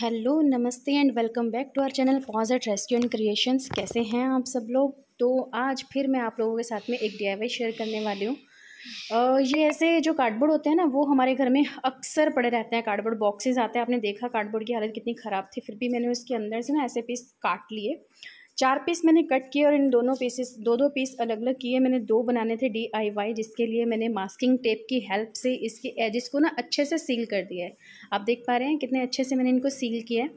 hello नमस्ते and welcome back to our channel posit rescue and creations कैसे हैं आप सब लोग तो आज फिर मैं आप लोगों के साथ में एक डी शेयर करने वाली हूँ ये ऐसे जो कार्डबोर्ड होते हैं ना वो हमारे घर में अक्सर पड़े रहते हैं कार्डबोर्ड बॉक्सेस आते हैं आपने देखा कार्डबोर्ड की हालत कितनी ख़राब थी फिर भी मैंने उसके अंदर से ना ऐसे पीस काट लिए चार पीस मैंने कट किए और इन दोनों पीसेस दो दो पीस अलग अलग किए मैंने दो बनाने थे डी आई वाई जिसके लिए मैंने मास्किंग टेप की हेल्प से इसके एजेस को ना अच्छे से सील कर दिया है आप देख पा रहे हैं कितने अच्छे से मैंने इनको सील किया है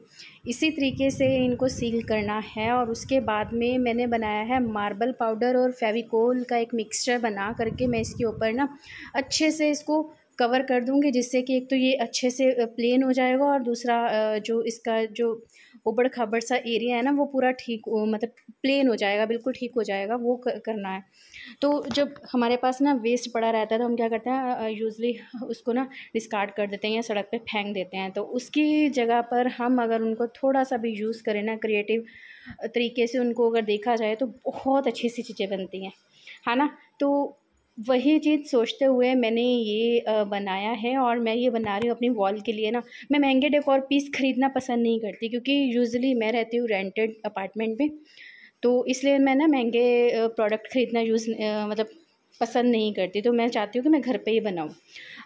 इसी तरीके से इनको सील करना है और उसके बाद में मैंने बनाया है मार्बल पाउडर और फेविकोल का एक मिक्सचर बना करके मैं इसके ऊपर ना अच्छे से इसको कवर कर दूँगी जिससे कि एक तो ये अच्छे से प्लेन हो जाएगा और दूसरा जो इसका जो उबड़ खाबड़ सा एरिया है ना वो पूरा ठीक मतलब प्लेन हो जाएगा बिल्कुल ठीक हो जाएगा वो करना है तो जब हमारे पास ना वेस्ट पड़ा रहता है तो हम क्या करते हैं यूजली उसको ना डिस्कार्ड कर देते हैं या सड़क पर फेंक देते हैं तो उसकी जगह पर हम अगर उनको थोड़ा सा भी यूज़ करें ना क्रिएटिव तरीके से उनको अगर देखा जाए तो बहुत अच्छी सी चीज़ें बनती हैं है ना तो वही चीज़ सोचते हुए मैंने ये बनाया है और मैं ये बना रही हूँ अपनी वॉल के लिए ना मैं महंगे डेकोर पीस ख़रीदना पसंद नहीं करती क्योंकि यूज़ली मैं रहती हूँ रेंटेड अपार्टमेंट में तो इसलिए मैं ना महंगे प्रोडक्ट ख़रीदना यूज़ मतलब पसंद नहीं करती तो मैं चाहती हूँ कि मैं घर पे ही बनाऊँ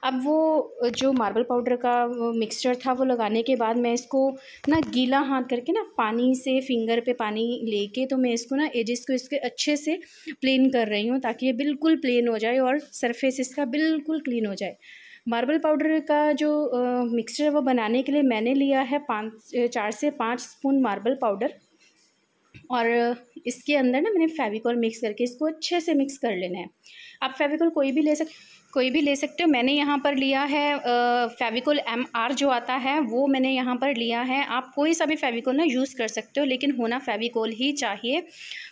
अब वो जो मार्बल पाउडर का मिक्सचर था वो लगाने के बाद मैं इसको ना गीला हाथ करके ना पानी से फिंगर पे पानी लेके तो मैं इसको ना एजेस को इसके अच्छे से प्लेन कर रही हूँ ताकि ये बिल्कुल प्लेन हो जाए और सरफेस इसका बिल्कुल क्लीन हो जाए मार्बल पाउडर का जो मिक्सचर वो बनाने के लिए मैंने लिया है पाँच चार से पाँच स्पून मार्बल पाउडर और इसके अंदर ना मैंने फेविकॉल मिक्स करके इसको अच्छे से मिक्स कर लेना है आप फेविकॉल कोई भी ले सकते कोई भी ले सकते हो मैंने यहाँ पर लिया है फेविकोल एम आर जो आता है वो मैंने यहाँ पर लिया है आप कोई सा भी फेविकोल ना यूज़ कर सकते हो लेकिन होना फेविकोल ही चाहिए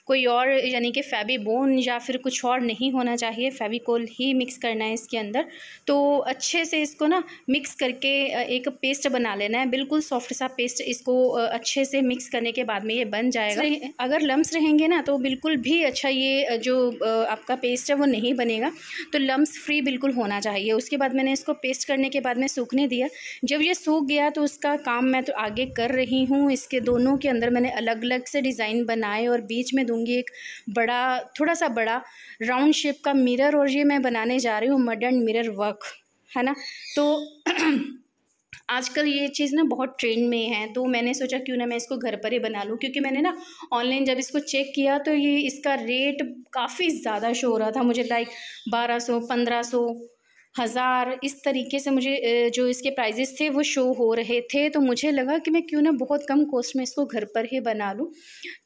कोई और यानी कि फेबी बोन या फिर कुछ और नहीं होना चाहिए फेविकोल ही मिक्स करना है इसके अंदर तो अच्छे से इसको ना मिक्स करके एक पेस्ट बना लेना है बिल्कुल सॉफ्ट सा पेस्ट इसको अच्छे से मिक्स करने के बाद में ये बन जाएगा अगर लम्स रहेंगे ना तो बिल्कुल भी अच्छा ये जो आपका पेस्ट है वो नहीं बनेगा तो लम्स फ्री बिल्कुल होना चाहिए उसके बाद मैंने इसको पेस्ट करने के बाद मैं सूखने दिया जब ये सूख गया तो उसका काम मैं तो आगे कर रही हूँ इसके दोनों के अंदर मैंने अलग अलग से डिज़ाइन बनाए और बीच में दूंगी एक बड़ा थोड़ा सा बड़ा राउंड शेप का मिरर और ये मैं बनाने जा रही हूँ मडर्न मिरर वर्क है ना तो आजकल ये चीज़ ना बहुत ट्रेंड में है तो मैंने सोचा क्यों ना मैं इसको घर पर ही बना लूँ क्योंकि मैंने ना ऑनलाइन जब इसको चेक किया तो ये इसका रेट काफ़ी ज़्यादा शो हो रहा था मुझे लाइक बारह सौ पंद्रह सौ हज़ार इस तरीके से मुझे जो इसके प्राइजेस थे वो शो हो रहे थे तो मुझे लगा कि मैं क्यों ना बहुत कम कॉस्ट में इसको घर पर ही बना लूँ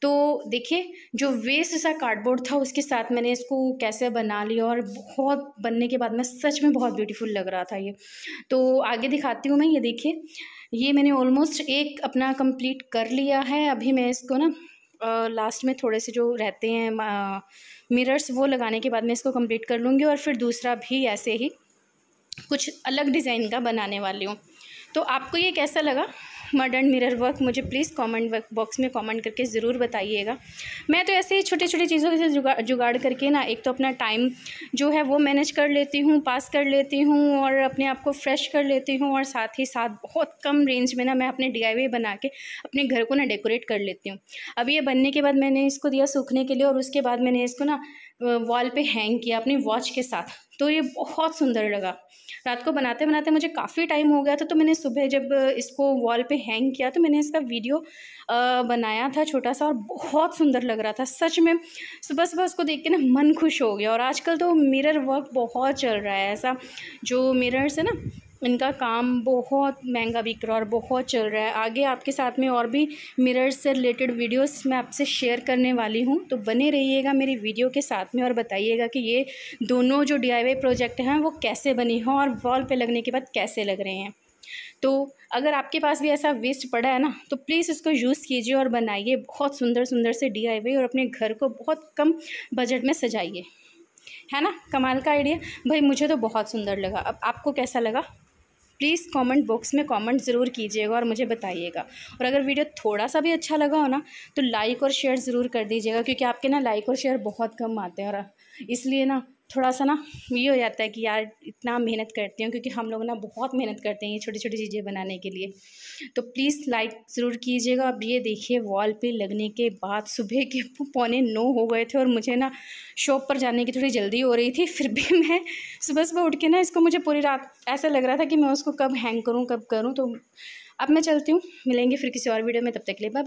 तो देखिए जो वेस्ट सा कार्डबोर्ड था उसके साथ मैंने इसको कैसे बना लिया और बहुत बनने के बाद मैं सच में बहुत ब्यूटीफुल लग रहा था ये तो आगे दिखाती हूँ मैं ये देखिए ये मैंने ऑलमोस्ट एक अपना कम्प्लीट कर लिया है अभी मैं इसको ना लास्ट में थोड़े से जो रहते हैं मिरर्स वो लगाने के बाद मैं इसको कम्प्लीट कर लूँगी और फिर दूसरा भी ऐसे ही कुछ अलग डिज़ाइन का बनाने वाली हूँ तो आपको ये कैसा लगा मॉडर्न मिरर वर्क मुझे प्लीज़ कमेंट बॉक्स में कमेंट करके ज़रूर बताइएगा मैं तो ऐसे ही छोटी छोटी चीज़ों से जुगाड़ जुगाड़ करके ना एक तो अपना टाइम जो है वो मैनेज कर लेती हूँ पास कर लेती हूँ और अपने आप को फ्रेश कर लेती हूँ और साथ ही साथ बहुत कम रेंज में ना मैं अपने डी बना के अपने घर को ना डेकोरेट कर लेती हूँ अब ये बनने के बाद मैंने इसको दिया सूखने के लिए और उसके बाद मैंने इसको ना वॉल पे हैंग किया अपनी वॉच के साथ तो ये बहुत सुंदर लगा रात को बनाते बनाते मुझे काफ़ी टाइम हो गया था तो मैंने सुबह जब इसको वॉल पे हैंग किया तो मैंने इसका वीडियो बनाया था छोटा सा और बहुत सुंदर लग रहा था सच में सुबह सुबह उसको देख के ना मन खुश हो गया और आजकल तो मिरर वर्क बहुत चल रहा है ऐसा जो मिरर्स है ना इनका काम बहुत महंगा बिक रहा है और बहुत चल रहा है आगे आपके साथ में और भी मिरर्स से रिलेटेड वीडियोस मैं आपसे शेयर करने वाली हूँ तो बने रहिएगा मेरी वीडियो के साथ में और बताइएगा कि ये दोनों जो डी प्रोजेक्ट हैं वो कैसे बने हों और वॉल पर लगने के बाद कैसे लग रहे हैं तो अगर आपके पास भी ऐसा वेस्ट पड़ा है ना तो प्लीज़ इसको यूज़ कीजिए और बनाइए बहुत सुंदर सुंदर से डी और अपने घर को बहुत कम बजट में सजाइए है ना कमाल का आइडिया भाई मुझे तो बहुत सुंदर लगा अब आपको कैसा लगा प्लीज़ कमेंट बॉक्स में कमेंट ज़रूर कीजिएगा और मुझे बताइएगा और अगर वीडियो थोड़ा सा भी अच्छा लगा हो ना तो लाइक और शेयर ज़रूर कर दीजिएगा क्योंकि आपके ना लाइक और शेयर बहुत कम आते हैं और इसलिए ना थोड़ा सा ना ये हो जाता है कि यार इतना मेहनत करती हूँ क्योंकि हम लोग ना बहुत मेहनत करते हैं ये छोटी छोटी चीज़ें बनाने के लिए तो प्लीज़ लाइक ज़रूर कीजिएगा अब ये देखिए वॉल पे लगने के बाद सुबह के पौने नौ हो गए थे और मुझे ना शॉप पर जाने की थोड़ी जल्दी हो रही थी फिर भी मैं सुबह सुबह उठ के ना इसको मुझे पूरी रात ऐसा लग रहा था कि मैं उसको कब हैंग करूँ कब करूँ तो अब मैं चलती हूँ मिलेंगे फिर किसी और वीडियो में तब तक ले बाय